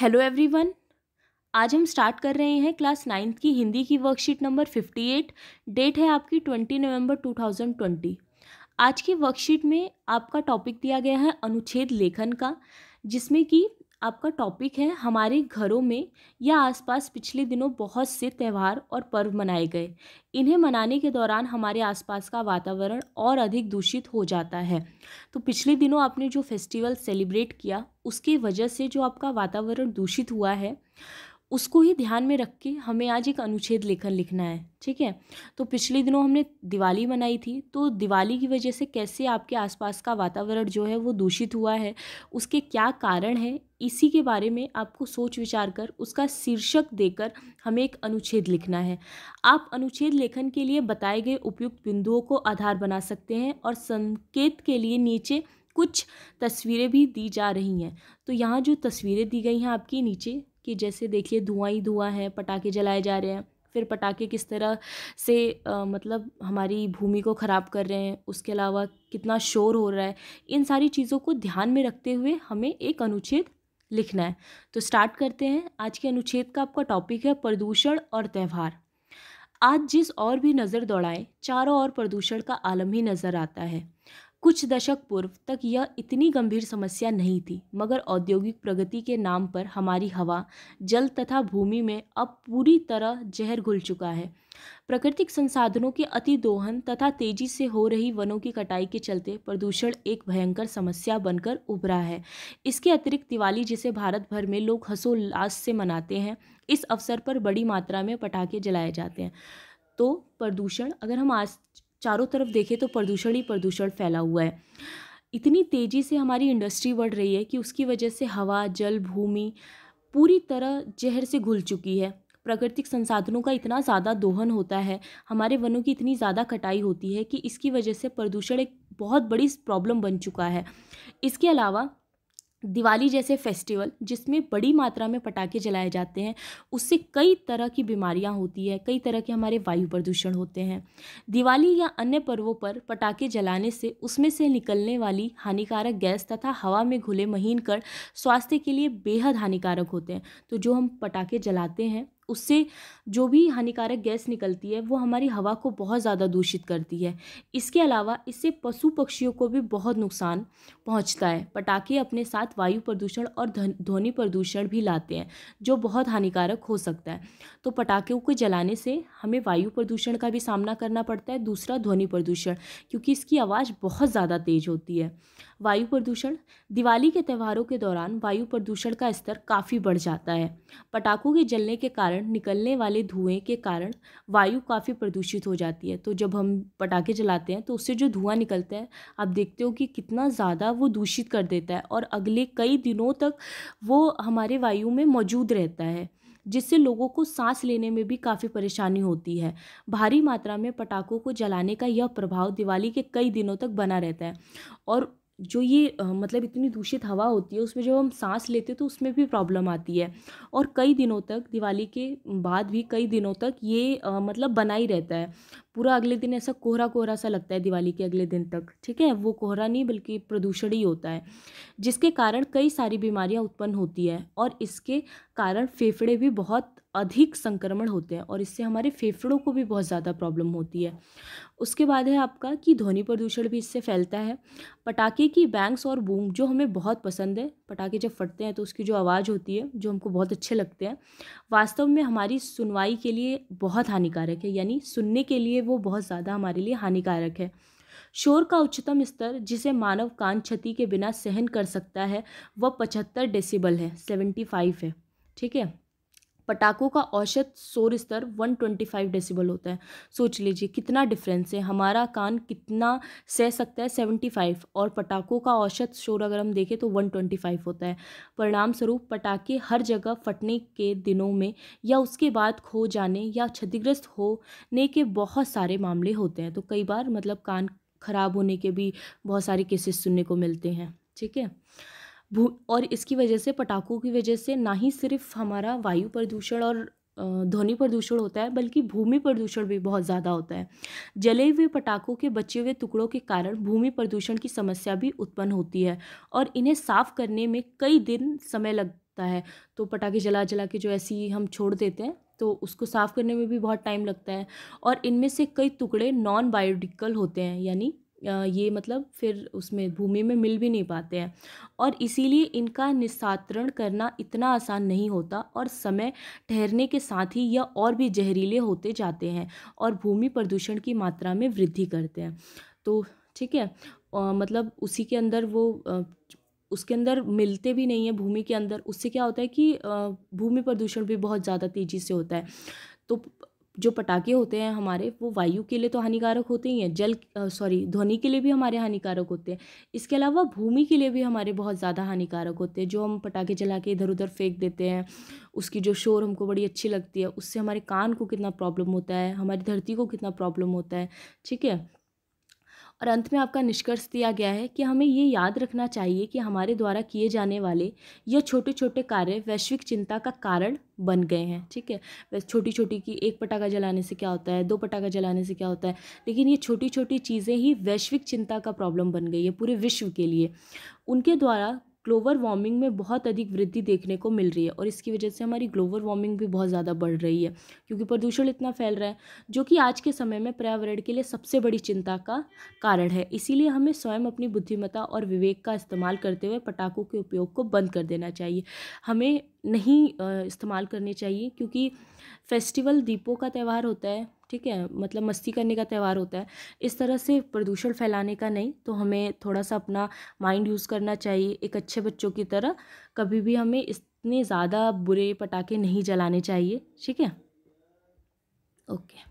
hello everyone आज हम start कर रहे हैं क्लास नाइन्थ की हिंदी की worksheet number fifty eight date है आपकी ट्वेंटी नवंबर टू थाउजेंड ट्वेंटी आज की वर्कशीट में आपका टॉपिक दिया गया है अनुच्छेद लेखन का जिसमें कि आपका टॉपिक है हमारे घरों में या आसपास पिछले दिनों बहुत से त्यौहार और पर्व मनाए गए इन्हें मनाने के दौरान हमारे आसपास का वातावरण और अधिक दूषित हो जाता है तो पिछले दिनों आपने जो फेस्टिवल सेलिब्रेट किया उसकी वजह से जो आपका वातावरण दूषित हुआ है उसको ही ध्यान में रख के हमें आज एक अनुच्छेद लेखन लिखना है ठीक है तो पिछले दिनों हमने दिवाली मनाई थी तो दिवाली की वजह से कैसे आपके आसपास का वातावरण जो है वो दूषित हुआ है उसके क्या कारण है इसी के बारे में आपको सोच विचार कर उसका शीर्षक देकर हमें एक अनुच्छेद लिखना है आप अनुच्छेद लेखन के लिए बताए गए उपयुक्त बिंदुओं को आधार बना सकते हैं और संकेत के लिए नीचे कुछ तस्वीरें भी दी जा रही हैं तो यहाँ जो तस्वीरें दी गई हैं आपकी नीचे कि जैसे देखिए धुआं ही धुआं है पटाखे जलाए जा रहे हैं फिर पटाखे किस तरह से आ, मतलब हमारी भूमि को ख़राब कर रहे हैं उसके अलावा कितना शोर हो रहा है इन सारी चीज़ों को ध्यान में रखते हुए हमें एक अनुच्छेद लिखना है तो स्टार्ट करते हैं आज के अनुच्छेद का आपका टॉपिक है प्रदूषण और त्यौहार आज जिस और भी नज़र दौड़ाएं चारों ओर प्रदूषण का आलम ही नज़र आता है कुछ दशक पूर्व तक यह इतनी गंभीर समस्या नहीं थी मगर औद्योगिक प्रगति के नाम पर हमारी हवा जल तथा भूमि में अब पूरी तरह जहर घुल चुका है प्राकृतिक संसाधनों के अति दोहन तथा तेजी से हो रही वनों की कटाई के चलते प्रदूषण एक भयंकर समस्या बनकर उभरा है इसके अतिरिक्त दिवाली जिसे भारत भर में लोग हर्षोल्लास से मनाते हैं इस अवसर पर बड़ी मात्रा में पटाखे जलाए जाते हैं तो प्रदूषण अगर हम आज चारों तरफ देखें तो प्रदूषण ही प्रदूषण फैला हुआ है इतनी तेज़ी से हमारी इंडस्ट्री बढ़ रही है कि उसकी वजह से हवा जल भूमि पूरी तरह जहर से घुल चुकी है प्राकृतिक संसाधनों का इतना ज़्यादा दोहन होता है हमारे वनों की इतनी ज़्यादा कटाई होती है कि इसकी वजह से प्रदूषण एक बहुत बड़ी प्रॉब्लम बन चुका है इसके अलावा दिवाली जैसे फेस्टिवल जिसमें बड़ी मात्रा में पटाखे जलाए जाते हैं उससे कई तरह की बीमारियां होती है कई तरह के हमारे वायु प्रदूषण होते हैं दिवाली या अन्य पर्वों पर पटाखे जलाने से उसमें से निकलने वाली हानिकारक गैस तथा हवा में घुले महीन कर स्वास्थ्य के लिए बेहद हानिकारक होते हैं तो जो हम पटाखे जलाते हैं उससे जो भी हानिकारक गैस निकलती है वो हमारी हवा को बहुत ज़्यादा दूषित करती है इसके अलावा इससे पशु पक्षियों को भी बहुत नुकसान पहुँचता है पटाखे अपने साथ वायु प्रदूषण और ध्वनि प्रदूषण भी लाते हैं जो बहुत हानिकारक हो सकता है तो पटाखों को जलाने से हमें वायु प्रदूषण का भी सामना करना पड़ता है दूसरा ध्वनि प्रदूषण क्योंकि इसकी आवाज़ बहुत ज़्यादा तेज़ होती है वायु प्रदूषण दिवाली के त्यौहारों के दौरान वायु प्रदूषण का स्तर काफ़ी बढ़ जाता है पटाखों के जलने के कारण कारण निकलने वाले धुएं के कारण वायु काफ़ी प्रदूषित हो जाती है तो जब हम पटाखे जलाते हैं तो उससे जो धुआं निकलता है आप देखते हो कि कितना ज़्यादा वो दूषित कर देता है और अगले कई दिनों तक वो हमारे वायु में मौजूद रहता है जिससे लोगों को सांस लेने में भी काफ़ी परेशानी होती है भारी मात्रा में पटाखों को जलाने का यह प्रभाव दिवाली के कई दिनों तक बना रहता है और जो ये मतलब इतनी दूषित हवा होती है उसमें जब हम सांस लेते तो उसमें भी प्रॉब्लम आती है और कई दिनों तक दिवाली के बाद भी कई दिनों तक ये मतलब बना ही रहता है पूरा अगले दिन ऐसा कोहरा कोहरा सा लगता है दिवाली के अगले दिन तक ठीक है वो कोहरा नहीं बल्कि प्रदूषण ही होता है जिसके कारण कई सारी बीमारियाँ उत्पन्न होती है और इसके कारण फेफड़े भी बहुत अधिक संक्रमण होते हैं और इससे हमारे फेफड़ों को भी बहुत ज़्यादा प्रॉब्लम होती है उसके बाद है आपका कि ध्वनि प्रदूषण भी इससे फैलता है पटाखे की बैंग्स और बूम जो हमें बहुत पसंद है पटाखे जब फटते हैं तो उसकी जो आवाज़ होती है जो हमको बहुत अच्छे लगते हैं वास्तव में हमारी सुनवाई के लिए बहुत हानिकारक है यानी सुनने के लिए वो बहुत ज़्यादा हमारे लिए हानिकारक है शोर का उच्चतम स्तर जिसे मानव कान क्षति के बिना सहन कर सकता है वह पचहत्तर डेसिबल है सेवेंटी फाइव है ठीक है पटाखों का औसत शोर स्तर 125 डेसिबल होता है सोच लीजिए कितना डिफरेंस है हमारा कान कितना सह सकता है 75 और पटाखों का औसत शोर अगर हम देखें तो 125 होता है परिणाम स्वरूप पटाखे हर जगह फटने के दिनों में या उसके बाद खो जाने या क्षतिग्रस्त होने के बहुत सारे मामले होते हैं तो कई बार मतलब कान खराब होने के भी बहुत सारे केसेस सुनने को मिलते हैं ठीक है भू और इसकी वजह से पटाखों की वजह से ना ही सिर्फ हमारा वायु प्रदूषण और ध्वनि प्रदूषण होता है बल्कि भूमि प्रदूषण भी बहुत ज़्यादा होता है जले हुए पटाखों के बचे हुए टुकड़ों के कारण भूमि प्रदूषण की समस्या भी उत्पन्न होती है और इन्हें साफ करने में कई दिन समय लगता है तो पटाखे जला जला के जो ऐसी हम छोड़ देते हैं तो उसको साफ़ करने में भी बहुत टाइम लगता है और इनमें से कई टुकड़े नॉन बायोडिकल होते हैं यानी ये मतलब फिर उसमें भूमि में मिल भी नहीं पाते हैं और इसीलिए इनका निस्तारण करना इतना आसान नहीं होता और समय ठहरने के साथ ही यह और भी जहरीले होते जाते हैं और भूमि प्रदूषण की मात्रा में वृद्धि करते हैं तो ठीक है आ, मतलब उसी के अंदर वो आ, उसके अंदर मिलते भी नहीं है भूमि के अंदर उससे क्या होता है कि भूमि प्रदूषण भी बहुत ज़्यादा तेज़ी से होता है तो जो पटाखे होते हैं हमारे वो वायु के लिए तो हानिकारक होते ही हैं जल सॉरी ध्वनि के लिए भी हमारे हानिकारक होते हैं इसके अलावा भूमि के लिए भी हमारे बहुत ज़्यादा हानिकारक होते हैं जो हम पटाखे जला के इधर उधर फेंक देते हैं उसकी जो शोर हमको बड़ी अच्छी लगती है उससे हमारे कान को कितना प्रॉब्लम होता है हमारी धरती को कितना प्रॉब्लम होता है ठीक है और अंत में आपका निष्कर्ष दिया गया है कि हमें ये याद रखना चाहिए कि हमारे द्वारा किए जाने वाले यह छोटे छोटे कार्य वैश्विक चिंता का कारण बन गए हैं ठीक है छोटी छोटी की एक पटाखा जलाने से क्या होता है दो पटाखा जलाने से क्या होता है लेकिन ये छोटी छोटी चीज़ें ही वैश्विक चिंता का प्रॉब्लम बन गई है पूरे विश्व के लिए उनके द्वारा ग्लोबल वार्मिंग में बहुत अधिक वृद्धि देखने को मिल रही है और इसकी वजह से हमारी ग्लोबल वार्मिंग भी बहुत ज़्यादा बढ़ रही है क्योंकि प्रदूषण इतना फैल रहा है जो कि आज के समय में पर्यावरण के लिए सबसे बड़ी चिंता का कारण है इसीलिए हमें स्वयं अपनी बुद्धिमत्ता और विवेक का इस्तेमाल करते हुए पटाखों के उपयोग को बंद कर देना चाहिए हमें नहीं इस्तेमाल करने चाहिए क्योंकि फेस्टिवल दीपों का त्यौहार होता है ठीक है मतलब मस्ती करने का त्यौहार होता है इस तरह से प्रदूषण फैलाने का नहीं तो हमें थोड़ा सा अपना माइंड यूज़ करना चाहिए एक अच्छे बच्चों की तरह कभी भी हमें इतने ज़्यादा बुरे पटाखे नहीं जलाने चाहिए ठीक है ओके